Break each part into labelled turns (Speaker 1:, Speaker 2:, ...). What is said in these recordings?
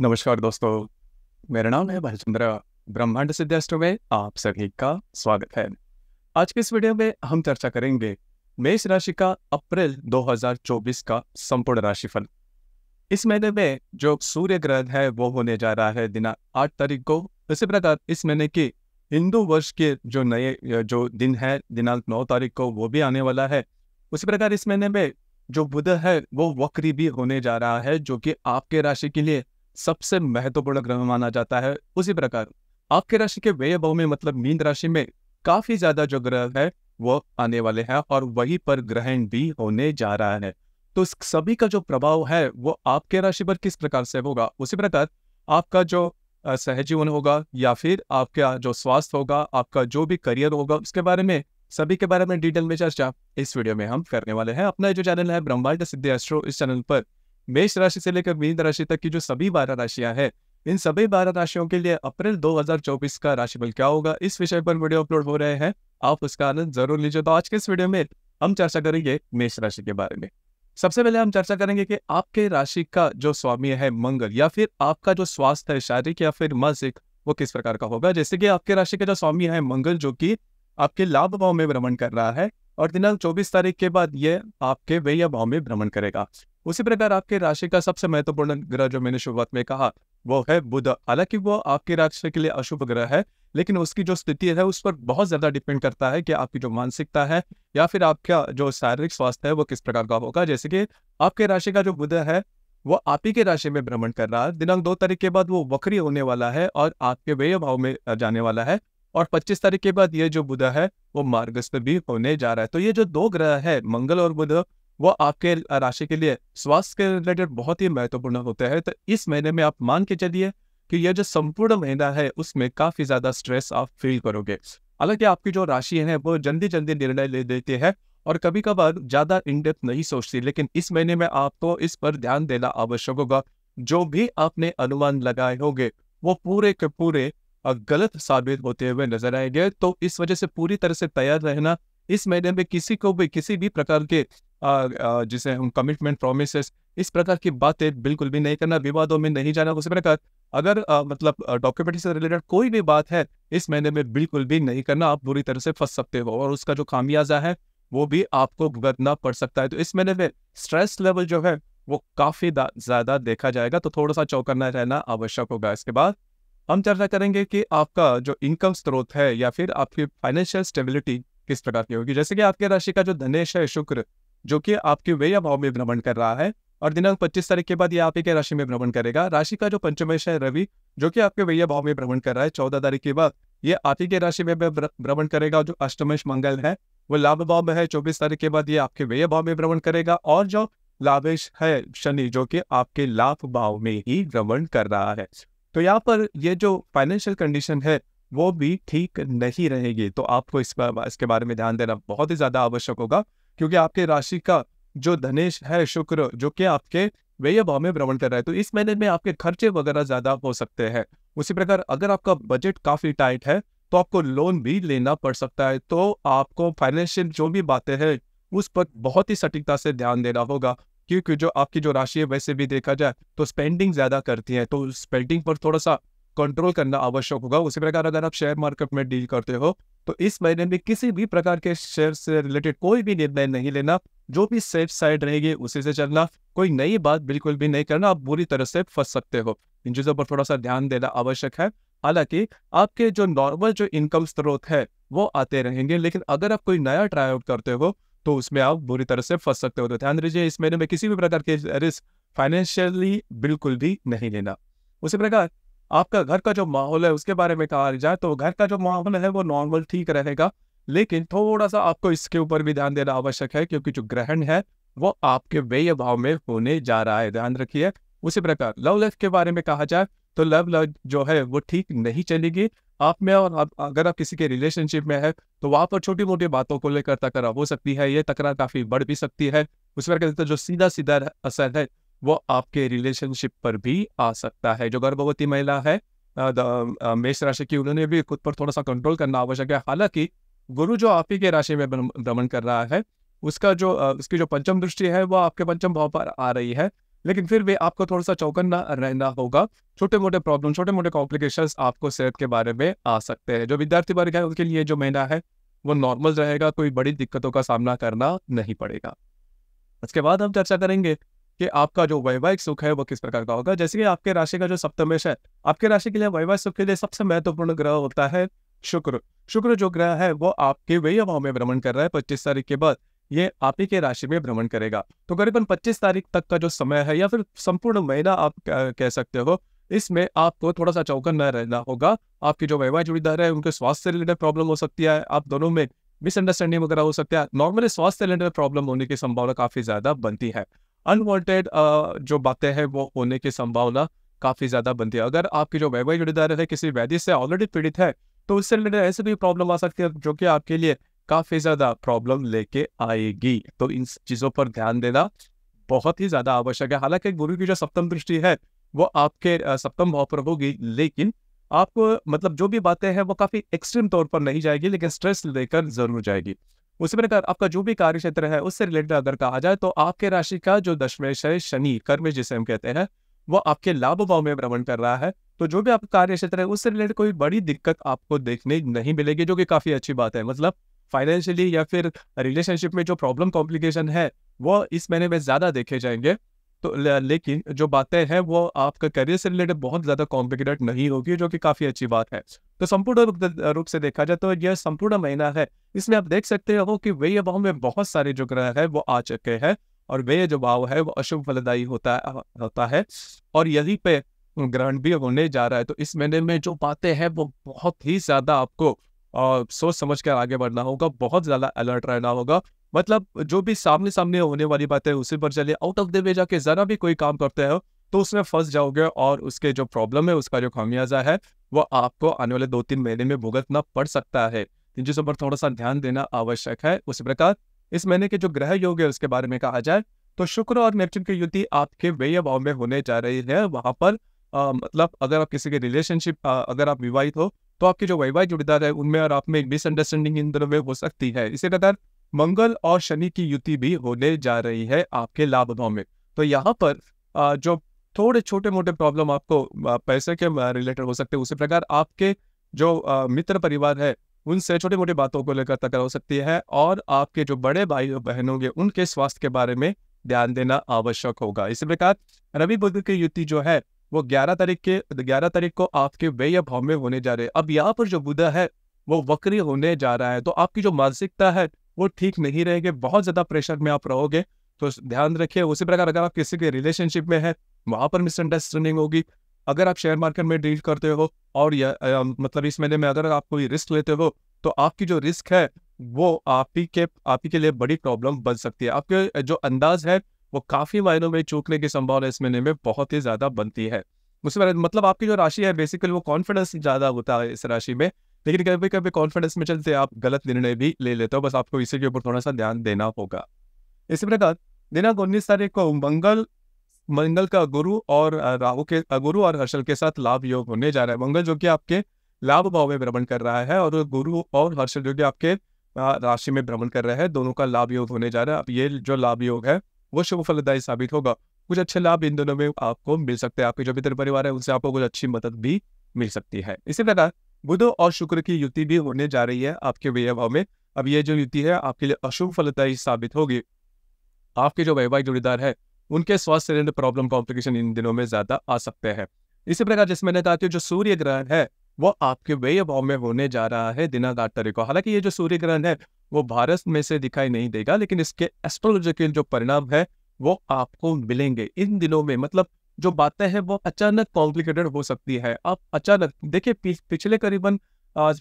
Speaker 1: नमस्कार दोस्तों मेरा नाम है भाईचंद्रा ब्रह्मांड सिद्धेष्टो में आप सभी का स्वागत है आज के इस वीडियो में हम चर्चा करेंगे मेष राशि का अप्रैल 2024 का संपूर्ण राशिफल इस महीने में जो सूर्य ग्रहण है वो होने जा रहा है दिनांक आठ तारीख को इसी प्रकार इस महीने के हिंदू वर्ष के जो नए जो दिन है दिनांक नौ तारीख को वो भी आने वाला है उसी प्रकार इस महीने में जो बुध है वो वक्री भी होने जा रहा है जो कि आपके राशि के लिए सबसे महत्वपूर्ण ग्रह माना जाता है उसी प्रकार आपके राशि के व्यय भाव में मतलब मीन राशि में काफी ज्यादा जो ग्रह है वो आने वाले हैं और वही पर ग्रहण भी होने जा रहा है तो सभी का जो प्रभाव है वो आपके राशि पर किस प्रकार से होगा उसी प्रकार आपका जो सहजीवन होगा या फिर आपका जो स्वास्थ्य होगा आपका जो भी करियर होगा उसके बारे में सभी के बारे में डिटेल में चर्चा इस वीडियो में हम करने वाले हैं अपना जो चैनल है ब्रह्मांड सिद्धि एस्ट्रो इस चैनल पर मेष राशि से लेकर मीन राशि तक की जो सभी बारह राशियां हैं इन सभी बारह राशियों के लिए अप्रैल 2024 का राशिफल क्या होगा इस विषय पर वीडियो अपलोड हो रहे हैं आप उसका आनंद जरूर लीजिए तो आज के इस वीडियो में हम चर्चा करेंगे मेष राशि के बारे में सबसे पहले हम चर्चा करेंगे कि आपके राशि का जो स्वामी है मंगल या फिर आपका जो स्वास्थ्य है शारीरिक या फिर मानसिक वो किस प्रकार का होगा जैसे कि आपके राशि का जो स्वामी है मंगल जो कि आपके लाभ भाव में भ्रमण कर रहा है और दिनांक 24 तारीख के बाद ये आपके व्यय भाव में भ्रमण करेगा उसी प्रकार आपके राशि का सबसे महत्वपूर्ण ग्रह जो मैंने शुरुआत में कहा वो है बुध हालांकि वो आपके राशि के लिए अशुभ ग्रह है लेकिन उसकी जो स्थिति है उस पर बहुत ज्यादा डिपेंड करता है कि आपकी जो मानसिकता है या फिर आपका जो शारीरिक स्वास्थ्य है वो किस प्रकार का होगा जैसे कि आपके राशि का जो बुध है वो आप ही के राशि में भ्रमण कर रहा है दिनांक दो तारीख के बाद वो वक्री होने वाला है और आपके व्यय भाव में जाने वाला है और 25 तारीख के बाद ये जो बुध है वो मार्गस्थ भी होने जा रहा है तो ये जो दो ग्रह है मंगल और बुध वो आपके राशि के लिए स्वास्थ्य के रिलेटेड बहुत ही महत्वपूर्ण होते हैं तो इस महीने में आप मान के चलिए कि यह जो संपूर्ण महीना है उसमें काफ़ी ज़्यादा स्ट्रेस आप फील करोगे हालांकि आपकी जो राशि है वो जल्दी जल्दी निर्णय ले देते हैं और कभी कभार ज़्यादा इनडेप्थ नहीं सोचती लेकिन इस महीने में आपको इस पर ध्यान देना आवश्यक होगा जो भी आपने अनुमान लगाए होंगे वो पूरे के पूरे गलत साबित होते हुए नजर आएंगे तो इस वजह से पूरी तरह से तैयार रहना इस महीने में किसी को भी किसी भी प्रकार के जिसे हम कमिटमेंट प्रोमिस इस प्रकार की बातें बिल्कुल भी नहीं करना विवादों में नहीं जाना उसी प्रकार अगर आ, मतलब डॉक्यूमेंट से रिलेटेड कोई भी बात है इस महीने में बिल्कुल भी नहीं करना आप बुरी तरह से फंस सकते हो और उसका जो खामियाजा है वो भी आपको भुगतना पड़ सकता है तो इस महीने में स्ट्रेस लेवल जो है वो काफ़ी ज़्यादा देखा जाएगा तो थोड़ा सा चौकन्ना रहना आवश्यक होगा इसके बाद हम चर्चा करेंगे कि आपका जो इनकम स्रोत है या फिर आपकी फाइनेंशियल स्टेबिलिटी किस प्रकार की होगी जैसे कि आपके राशि का जो धनेश है शुक्र जो कि आपके व्यय भाव में भ्रमण कर रहा है और दिनांक 25 तारीख के बाद ये आपके राशि में भ्रमण करेगा राशि का जो पंचमेश है रवि जो कि आपके व्यय भाव में भ्रमण कर रहा है चौदह तारीख के बाद ये आप ही के राशि में भ्रमण करेगा जो अष्टमेश मंगल है वो लाभ भाव में है चौबीस तारीख के बाद ये आपके व्यय भाव में भ्रमण करेगा और जो लाभेश है शनि जो कि आपके लाभ भाव में ही भ्रमण कर रहा है तो यहाँ पर ये जो फाइनेंशियल कंडीशन है वो भी ठीक नहीं रहेगी तो आपको इस पर इसके बारे में ध्यान देना बहुत ही ज़्यादा आवश्यक होगा क्योंकि आपके राशि का जो धनेश है शुक्र जो कि आपके व्यय भाव में भ्रमण कर रहा है तो इस महीने में आपके खर्चे वगैरह ज़्यादा हो सकते हैं उसी प्रकार अगर आपका बजट काफ़ी टाइट है तो आपको लोन भी लेना पड़ सकता है तो आपको फाइनेंशियल जो भी बातें हैं उस पर बहुत ही सटीकता से ध्यान देना होगा क्योंकि जो आपकी जो राशि है वैसे भी देखा जाए तो स्पेंडिंग ज़्यादा करती है तो स्पेंडिंग पर थोड़ा सा कंट्रोल करना आवश्यक होगा उसी प्रकार अगर आप शेयर मार्केट में डील करते हो तो इस महीने में किसी भी प्रकार के शेयर से रिलेटेड कोई भी निर्णय नहीं लेना जो भी सेफ साइड रहेगी उसी से चलना कोई नई बात बिल्कुल भी नहीं करना आप बुरी तरह से फंस सकते हो इन चीज़ों पर थोड़ा सा ध्यान देना आवश्यक है हालांकि आपके जो नॉर्मल जो इनकम स्रोत है वो आते रहेंगे लेकिन अगर आप कोई नया ट्राई आउट करते हो तो उसमें आप बुरी तरह से फंस सकते हो तो ध्यान दीजिए इस महीने में किसी भी प्रकार के रिस्क फाइनेंशियली बिल्कुल भी नहीं लेना उसी प्रकार आपका घर का जो माहौल है उसके बारे में कहा जाए तो घर का जो माहौल है वो नॉर्मल ठीक रहेगा लेकिन थोड़ा सा आपको इसके ऊपर भी ध्यान देना आवश्यक है क्योंकि जो ग्रहण है वो आपके व्यय भाव में होने जा रहा है ध्यान रखिए उसी प्रकार लव लाइफ के बारे में कहा जाए तो लव लाइफ जो है वो ठीक नहीं चलेगी आप में और आप, अगर आप किसी के रिलेशनशिप में है तो वहाँ पर छोटी मोटी बातों को लेकर तकरार हो सकती है ये तकरार काफी बढ़ भी सकती है उस प्रकार तो जो सीधा सीधा असर है वो आपके रिलेशनशिप पर भी आ सकता है जो गर्भवती महिला है मेष राशि की उन्होंने भी खुद पर थोड़ा सा कंट्रोल करना आवश्यक है हालांकि गुरु जो आप ही के राशि में भ्रमण कर रहा है उसका जो उसकी जो पंचम दृष्टि है वो आपके पंचम भाव पर आ रही है लेकिन फिर भी आपको थोड़ा सा चौकन्ना रहना होगा छोटे मोटे प्रॉब्लम छोटे मोटे कॉम्प्लिकेशंस आपको सेहत के बारे में आ सकते हैं जो विद्यार्थी वर्ग है उनके लिए जो महीना है वो नॉर्मल रहेगा कोई बड़ी दिक्कतों का सामना करना नहीं पड़ेगा इसके बाद हम चर्चा करेंगे कि आपका जो वैवाहिक सुख है वो किस प्रकार का होगा जैसे कि आपके राशि का जो सप्तमेश है आपके राशि के लिए वैवाहिक सुख के लिए सबसे महत्वपूर्ण ग्रह होता है शुक्र शुक्र जो ग्रह है वो आपके व्यय भाव में भ्रमण कर रहा है पच्चीस तारीख के बाद ये आप ही के राशि में भ्रमण करेगा तो करीबन 25 तारीख तक का जो समय है या फिर संपूर्ण महीना आप कह सकते हो इसमें आपको थोड़ा सा चौकन न रहना होगा आपकी जो वैवाहिक जुड़ीदार है उनके स्वास्थ्य से रिलेटेड प्रॉब्लम हो सकती है आप दोनों में मिसअंडरस्टैंडिंग वगैरह हो सकता है नॉर्मली स्वास्थ्य से रिलेटेड प्रॉब्लम होने की संभावना काफी ज्यादा बनती है अनवांटेड जो बातें हैं वो होने की संभावना काफ़ी ज़्यादा बनती है अगर आपकी जो वैवाहिक जुड़ेदार है किसी वैदिक से ऑलरेडी पीड़ित है तो उससे रिलेटेड ऐसे भी प्रॉब्लम आ सकती है जो कि आपके लिए काफ़ी ज़्यादा प्रॉब्लम लेके आएगी तो इन चीज़ों पर ध्यान देना बहुत ही ज़्यादा आवश्यक है हालांकि गुरु की जो सप्तम दृष्टि है वो आपके सप्तम भाव पर होगी लेकिन आपको मतलब जो भी बातें हैं वो काफ़ी एक्सट्रीम तौर पर नहीं जाएगी लेकिन स्ट्रेस लेकर ज़रूर जाएगी उसी प्रकार आपका जो भी कार्य क्षेत्र है उससे रिलेटेड अगर कहा जाए तो आपके राशि का जो दशमेश है शनि कर्म जिसे हम कहते हैं वो आपके लाभ भाव में भ्रमण कर रहा है तो जो भी आपका कार्य क्षेत्र है उससे रिलेटेड कोई बड़ी दिक्कत आपको देखने नहीं मिलेगी जो कि काफी अच्छी बात है मतलब फाइनेंशियली या फिर रिलेशनशिप में जो प्रॉब्लम कॉम्प्लिकेशन है वह इस महीने में ज्यादा देखे जाएंगे तो लेकिन जो बातें हैं वो आपका करियर से रिलेटेड बहुत ज़्यादा कॉम्प्लिकेटेड नहीं होगी जो कि काफ़ी अच्छी बात है तो संपूर्ण रूप से देखा जाए तो यह संपूर्ण महीना है इसमें आप देख सकते हो कि वे भाव में बहुत सारे जो ग्रह है वो आ चुके हैं और वे जो भाव है वो अशुभ फलदायी होता होता है और यही पे ग्रहण भी होने जा रहा है तो इस महीने में जो बातें हैं वो बहुत ही ज़्यादा आपको आ, सोच समझ कर आगे बढ़ना होगा बहुत ज़्यादा अलर्ट रहना होगा मतलब जो भी सामने सामने होने वाली बातें उसी पर चलिए आउट ऑफ द वे जाके ज़रा भी कोई काम करते हो तो उसमें फंस जाओगे और उसके जो प्रॉब्लम है उसका जो खामियाजा है वो आपको आने वाले दो तीन महीने में भुगतना पड़ सकता है जिस पर थोड़ा सा ध्यान देना आवश्यक है उसी प्रकार इस महीने के जो ग्रह योग है उसके बारे में कहा जाए तो शुक्र और नेपच्यून की युति आपके व्यय भाव में होने जा रही है वहां पर आ, मतलब अगर आप किसी के रिलेशनशिप अगर आप विवाहित हो तो आपके जो वैवाहिक जुड़ीदार है उनमें और आप में एक मिसअंडरस्टैंडिंग इन दोनों में हो सकती है इसी प्रकार मंगल और शनि की युति भी होने जा रही है आपके लाभ भाव में तो यहाँ पर जो थोड़े छोटे मोटे प्रॉब्लम आपको पैसे के रिलेटेड हो सकते हैं उसी प्रकार आपके जो मित्र परिवार है उनसे छोटे मोटे बातों को लेकर तकरार हो सकती है और आपके जो बड़े भाई और बहन होंगे उनके स्वास्थ्य के बारे में ध्यान देना आवश्यक होगा इसी प्रकार रवि बुद्ध की युति जो है वो 11 तारीख के 11 तारीख को आपके व्यय भाव में होने जा रहे हैं अब यहाँ पर जो बुद्ध है वो वक्री होने जा रहा है तो आपकी जो मानसिकता है वो ठीक नहीं रहेंगे बहुत ज़्यादा प्रेशर में आप रहोगे तो ध्यान रखिए उसी प्रकार अगर आप किसी के रिलेशनशिप में है वहां पर मिसअंडरस्टैंडिंग होगी अगर आप शेयर मार्केट में डील करते हो और या, या, मतलब इस महीने में अगर आप कोई रिस्क लेते हो तो आपकी जो रिस्क है वो आप ही के आप ही के लिए बड़ी प्रॉब्लम बन सकती है आपके जो अंदाज है वो काफ़ी मायनों में चूकने की संभावना इस महीने में बहुत ही ज़्यादा बनती है उसमें मतलब आपकी जो राशि है बेसिकली वो कॉन्फिडेंस ज़्यादा होता है इस राशि में लेकिन कभी कभी कॉन्फिडेंस में चलते आप गलत निर्णय भी ले लेते हो बस आपको इसी के ऊपर थोड़ा सा ध्यान देना होगा इसी प्रकार दिनांक उन्नीस तारीख को मंगल मंगल का गुरु और राहु के गुरु और हर्षल के साथ लाभ योग होने जा रहा है मंगल जो कि आपके लाभ भाव में भ्रमण कर रहा है और गुरु और हर्षल जो कि आपके राशि में भ्रमण कर रहे हैं दोनों का लाभ योग होने जा रहा है अब ये जो लाभ योग है वो शुभ फलदायी साबित होगा कुछ अच्छे लाभ इन दोनों में आपको मिल सकते हैं आपके जो मित्र परिवार है उनसे आपको कुछ अच्छी मदद भी मिल सकती है इसी प्रकार बुध और शुक्र की युति भी होने जा रही है आपके भाव में अब यह जो युति है आपके लिए अशुभ फलदायी साबित होगी आपके जो वैवाहिक जोड़ीदार है उनके स्वास्थ्य रिलेटेड प्रॉब्लम कॉम्प्लिकेशन इन दिनों में ज्यादा आ सकते हैं इसी प्रकार जैसे मैंने कहा कि जो सूर्य ग्रहण है वो आपके व्यय भाव में होने जा रहा है दिनांक आठ तारीख को हालांकि ये जो सूर्य ग्रहण है वो भारत में से दिखाई नहीं देगा लेकिन इसके एस्ट्रोलॉजिकल जो परिणाम है वो आपको मिलेंगे इन दिनों में मतलब जो बातें हैं वो अचानक कॉम्प्लिकेटेड हो सकती है आप अचानक देखिए पिछले करीबन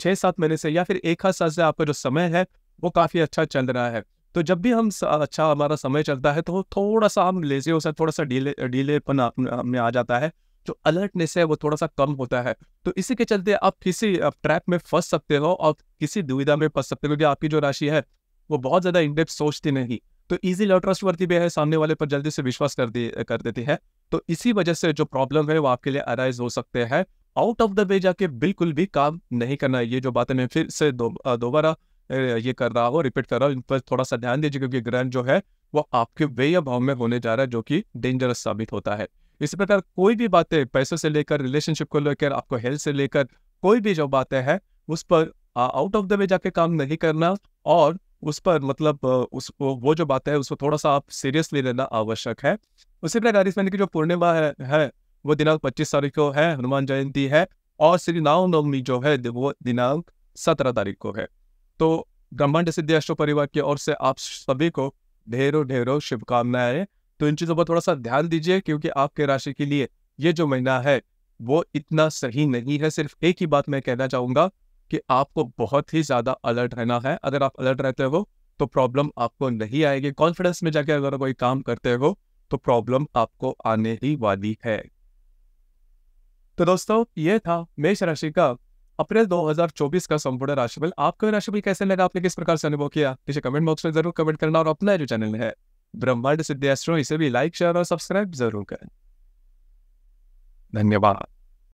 Speaker 1: छः सात महीने से या फिर एक हाथ साल से आपका जो समय है वो काफ़ी अच्छा चल रहा है तो जब भी हम अच्छा हमारा समय चलता है तो थोड़ा सा हम लेजी हो सकते थोड़ा सा डीले डीलेपन में आ जाता है जो अलर्टनेस है वो थोड़ा सा कम होता है तो इसी के चलते आप किसी ट्रैप में फंस सकते हो और किसी दुविधा में फंस सकते हो क्योंकि आपकी जो राशि है वो बहुत ज़्यादा इंडेप्थ सोचती नहीं तो ईजिली और ट्रस्टवर्थी भी है सामने वाले पर जल्दी से विश्वास कर दे कर देती है तो इसी वजह से जो प्रॉब्लम है वो आपके लिए अराइज हो सकते हैं आउट ऑफ द वे जाके बिल्कुल भी काम नहीं करना है ये जो बातें मैं फिर से दोबारा ये कर रहा हूँ रिपीट कर रहा हूँ इन पर थोड़ा सा ध्यान दीजिए क्योंकि ग्रहण जो है वो आपके वे या भाव में होने जा रहा है जो कि डेंजरस साबित होता है इसी प्रकार कोई भी बातें पैसे से लेकर रिलेशनशिप को लेकर आपको हेल्थ से लेकर कोई भी जो बातें हैं उस पर आउट ऑफ द वे जाके काम नहीं करना और उस पर मतलब उस वो जो बात है उसको थोड़ा सा आप सीरियसली लेना आवश्यक है उसी प्रकार इसमें की जो पूर्णिमा है, है वो दिनांक पच्चीस तारीख को है हनुमान जयंती है और श्री नवमी जो है वो दिनांक सत्रह तारीख को है तो ब्रह्मांड सिद्धि अष्ट परिवार की ओर से आप सभी को ढेरों ढेरों शुभकामनाएं तो इन चीज़ों पर थोड़ा सा ध्यान दीजिए क्योंकि आपके राशि के लिए ये जो महीना है वो इतना सही नहीं है सिर्फ एक ही बात मैं कहना चाहूंगा कि आपको बहुत ही ज़्यादा अलर्ट रहना है अगर आप अलर्ट रहते हो तो प्रॉब्लम आपको नहीं आएगी कॉन्फिडेंस में जाके अगर कोई काम करते हो तो प्रॉब्लम आपको आने ही वाली है तो दोस्तों ये था मेष राशि का अप्रैल 2024 का संपूर्ण राशिफल आपको राशिफल कैसे लगा आपने किस प्रकार से अनुभव किया इसे कमेंट बॉक्स में जरूर कमेंट करना और अपना जो चैनल है ब्रह्मांड सिद्धि इसे भी लाइक शेयर और सब्सक्राइब जरूर करें धन्यवाद